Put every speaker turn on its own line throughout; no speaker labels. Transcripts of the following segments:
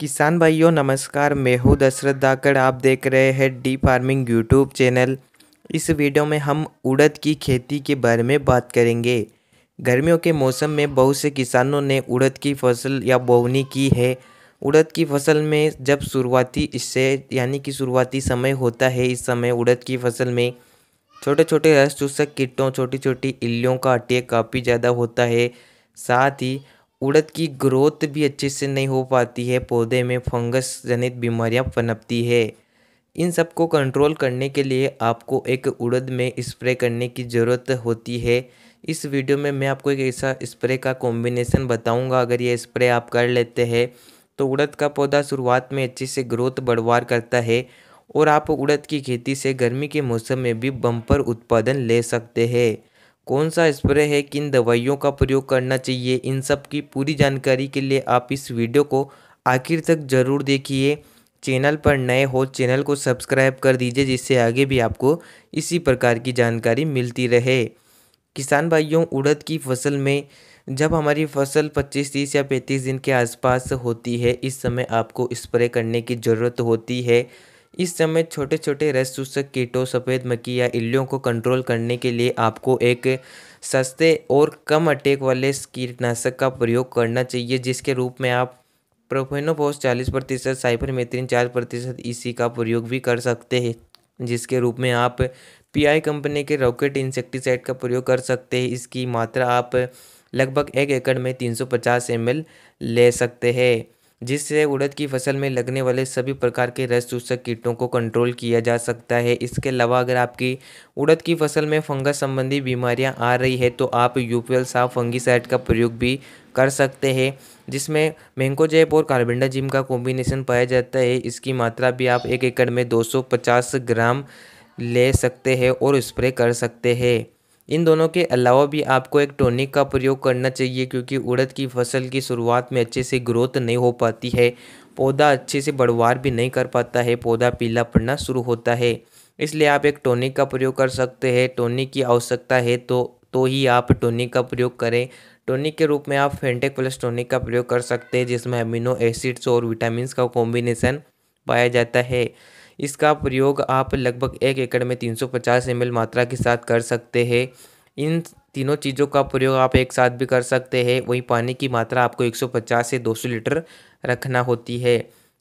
किसान भाइयों नमस्कार मैं हूँ दशरथ धाकड़ आप देख रहे हैं डी फार्मिंग यूट्यूब चैनल इस वीडियो में हम उड़द की खेती के बारे में बात करेंगे गर्मियों के मौसम में बहुत से किसानों ने उड़द की फसल या बोवनी की है उड़द की फसल में जब शुरुआती इससे यानी कि शुरुआती समय होता है इस समय उड़द की फसल में छोटे छोटे रस चूसक कीटों छोटी छोटी इल्लियों का अटैक काफ़ी ज़्यादा होता है साथ ही उड़द की ग्रोथ भी अच्छे से नहीं हो पाती है पौधे में फंगस जनित बीमारियां पनपती है इन सब को कंट्रोल करने के लिए आपको एक उड़द में स्प्रे करने की ज़रूरत होती है इस वीडियो में मैं आपको एक ऐसा स्प्रे का कॉम्बिनेसन बताऊंगा अगर ये स्प्रे आप कर लेते हैं तो उड़द का पौधा शुरुआत में अच्छे से ग्रोथ बढ़वार करता है और आप उड़द की खेती से गर्मी के मौसम में भी बम्पर उत्पादन ले सकते हैं कौन सा स्प्रे है किन दवाइयों का प्रयोग करना चाहिए इन सब की पूरी जानकारी के लिए आप इस वीडियो को आखिर तक ज़रूर देखिए चैनल पर नए हो चैनल को सब्सक्राइब कर दीजिए जिससे आगे भी आपको इसी प्रकार की जानकारी मिलती रहे किसान भाइयों उड़द की फसल में जब हमारी फसल 25 तीस या 35 दिन के आसपास होती है इस समय आपको स्प्रे करने की ज़रूरत होती है इस समय छोटे छोटे रस चूसक कीटों सफ़ेद मक्खी या इल्लियों को कंट्रोल करने के लिए आपको एक सस्ते और कम अटैक वाले कीटनाशक का प्रयोग करना चाहिए जिसके रूप में आप प्रोफेनोपोस चालीस प्रतिशत मेथ्रीन चार प्रतिशत इसी e का प्रयोग भी कर सकते हैं जिसके रूप में आप पीआई कंपनी के रॉकेट इंसेक्टिसाइड का प्रयोग कर सकते हैं इसकी मात्रा आप लगभग एक एकड़ में तीन सौ पचास एम ले सकते हैं जिससे उड़द की फसल में लगने वाले सभी प्रकार के रस चूसक कीटों को कंट्रोल किया जा सकता है इसके अलावा अगर आपकी उड़द की फसल में फंगस संबंधी बीमारियां आ रही है तो आप यूपीएल साफ फंगीसाइड का प्रयोग भी कर सकते हैं जिसमें मैंकोजेप और कार्बेंडाजिम का कॉम्बिनेशन पाया जाता है इसकी मात्रा भी आप एक एकड़ में दो ग्राम ले सकते हैं और स्प्रे कर सकते हैं इन दोनों के अलावा भी आपको एक टोनिक का प्रयोग करना चाहिए क्योंकि उड़द की फसल की शुरुआत में अच्छे से ग्रोथ नहीं हो पाती है पौधा अच्छे से बढ़वार भी नहीं कर पाता है पौधा पीला पड़ना शुरू होता है इसलिए आप एक टोनिक का प्रयोग कर सकते हैं टोनिक की आवश्यकता है तो तो ही आप टोनिक का प्रयोग करें टोनिक के रूप में आप फेंटेक प्लस टोनिक का प्रयोग कर सकते हैं जिसमें अमीनो एसिड्स और विटामिन का कॉम्बिनेशन पाया जाता है इसका प्रयोग आप लगभग एक एकड़ में 350 एल मात्रा के साथ कर सकते हैं इन तीनों चीज़ों का प्रयोग आप एक साथ भी कर सकते हैं वहीं पानी की मात्रा आपको 150 से 200 लीटर रखना होती है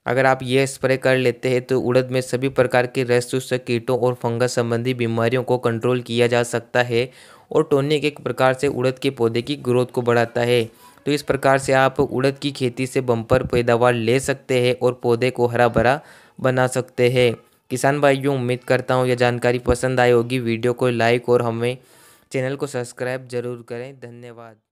अगर आप ये स्प्रे कर लेते हैं तो उड़द में सभी प्रकार के रस चुस्त कीटों और फंगस संबंधी बीमारियों को कंट्रोल किया जा सकता है और टोनिक एक प्रकार से उड़द के पौधे की ग्रोथ को बढ़ाता है तो इस प्रकार से आप उड़द की खेती से बम्पर पैदावार ले सकते हैं और पौधे को हरा भरा बना सकते हैं किसान भाइयों उम्मीद करता हूँ यह जानकारी पसंद आई होगी वीडियो को लाइक और हमें चैनल को सब्सक्राइब जरूर करें धन्यवाद